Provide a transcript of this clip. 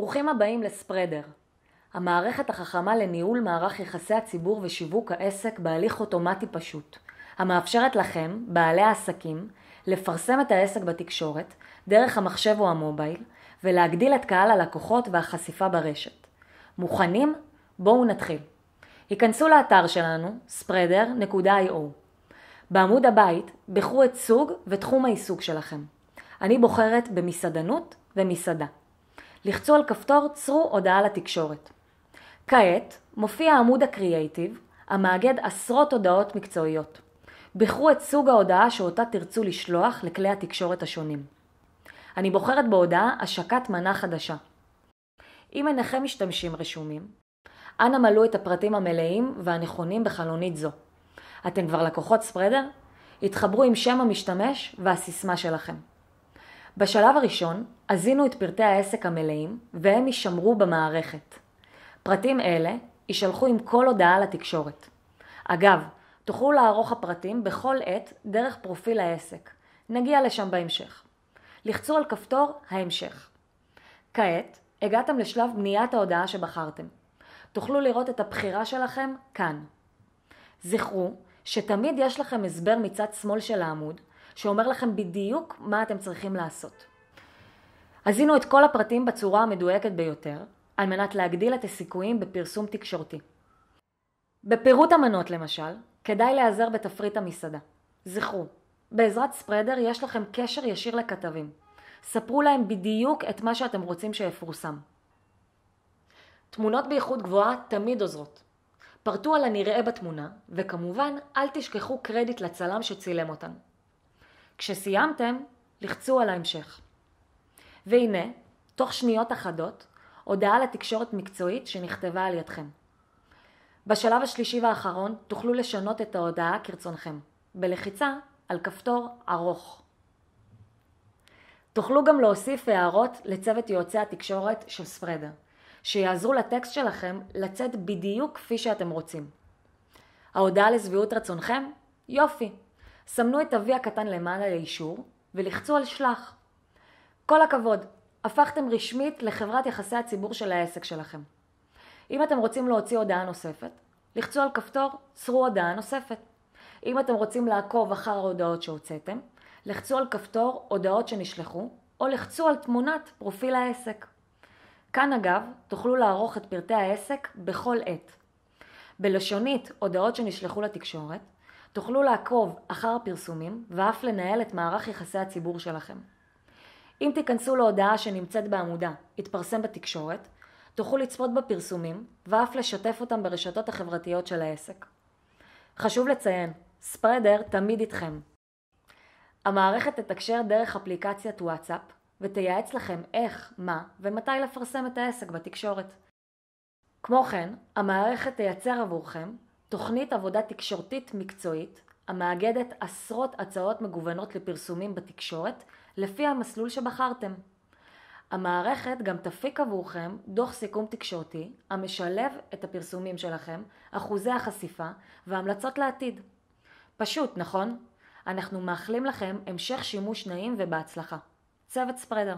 ברוכים הבאים לספרדר, המערכת החכמה לניהול מערך יחסי הציבור ושיווק העסק בהליך אוטומטי פשוט, המאפשרת לכם, בעלי העסקים, לפרסם את העסק בתקשורת, דרך המחשב או המובייל, ולהגדיל את קהל הלקוחות והחשיפה ברשת. מוכנים? בואו נתחיל. היכנסו לאתר שלנו, spreader.io. בעמוד הבית, בחרו את סוג ותחום העיסוק שלכם. אני בוחרת במסעדנות ומסעדה. לחצו על כפתור צרו הודעה לתקשורת. כעת מופיע עמוד הקריאייטיב המאגד עשרות הודעות מקצועיות. בחרו את סוג ההודעה שאותה תרצו לשלוח לכלי התקשורת השונים. אני בוחרת בהודעה השקת מנה חדשה. אם אינכם משתמשים רשומים, אנא מלאו את הפרטים המלאים והנכונים בחלונית זו. אתם כבר לקוחות ספרדר? התחברו עם שם המשתמש והסיסמה שלכם. בשלב הראשון, הזינו את פרטי העסק המלאים, והם יישמרו במערכת. פרטים אלה יישלחו עם כל הודעה לתקשורת. אגב, תוכלו לערוך הפרטים בכל עת דרך פרופיל העסק. נגיע לשם בהמשך. לחצו על כפתור ההמשך. כעת, הגעתם לשלב בניית ההודעה שבחרתם. תוכלו לראות את הבחירה שלכם כאן. זכרו שתמיד יש לכם הסבר מצד שמאל של העמוד, שאומר לכם בדיוק מה אתם צריכים לעשות. עשינו את כל הפרטים בצורה המדויקת ביותר, על מנת להגדיל את הסיכויים בפרסום תקשורתי. בפירוט המנות למשל, כדאי להיעזר בתפריט המסעדה. זכרו, בעזרת ספרדר יש לכם קשר ישיר לכתבים. ספרו להם בדיוק את מה שאתם רוצים שיפורסם. תמונות באיכות גבוהה תמיד עוזרות. פרטו על הנראה בתמונה, וכמובן, אל תשכחו קרדיט לצלם שצילם אותנו. כשסיימתם, לחצו על ההמשך. והנה, תוך שניות אחדות, הודעה לתקשורת מקצועית שנכתבה על ידכם. בשלב השלישי והאחרון תוכלו לשנות את ההודעה כרצונכם, בלחיצה על כפתור ארוך. תוכלו גם להוסיף הערות לצוות יועצי התקשורת של ספרדר, שיעזרו לטקסט שלכם לצאת בדיוק כפי שאתם רוצים. ההודעה לשביעות רצונכם? יופי, סמנו את אבי הקטן למעלה לאישור ולחצו על שלח. כל הכבוד, הפכתם רשמית לחברת יחסי הציבור של העסק שלכם. אם אתם רוצים להוציא הודעה נוספת, לחצו על כפתור, צרו הודעה נוספת. אם אתם רוצים לעקוב אחר ההודעות שהוצאתם, לחצו על כפתור הודעות שנשלחו, או לחצו על תמונת פרופיל העסק. כאן אגב, תוכלו לערוך את פרטי העסק בכל עת. בלשונית הודעות שנשלחו לתקשורת, תוכלו לעקוב אחר הפרסומים ואף לנהל את מערך יחסי הציבור שלכם. אם תיכנסו להודעה שנמצאת בעמודה "התפרסם בתקשורת", תוכלו לצפות בפרסומים ואף לשתף אותם ברשתות החברתיות של העסק. חשוב לציין, ספרדר תמיד איתכם. המערכת תתקשר דרך אפליקציית וואטסאפ ותייעץ לכם איך, מה ומתי לפרסם את העסק בתקשורת. כמו כן, המערכת תייצר עבורכם תוכנית עבודה תקשורתית מקצועית המאגדת עשרות הצעות מגוונות לפרסומים בתקשורת לפי המסלול שבחרתם. המערכת גם תפיק עבורכם דוח סיכום תקשורתי המשלב את הפרסומים שלכם, אחוזי החשיפה והמלצות לעתיד. פשוט, נכון? אנחנו מאחלים לכם המשך שימוש נעים ובהצלחה. צוות ספרדר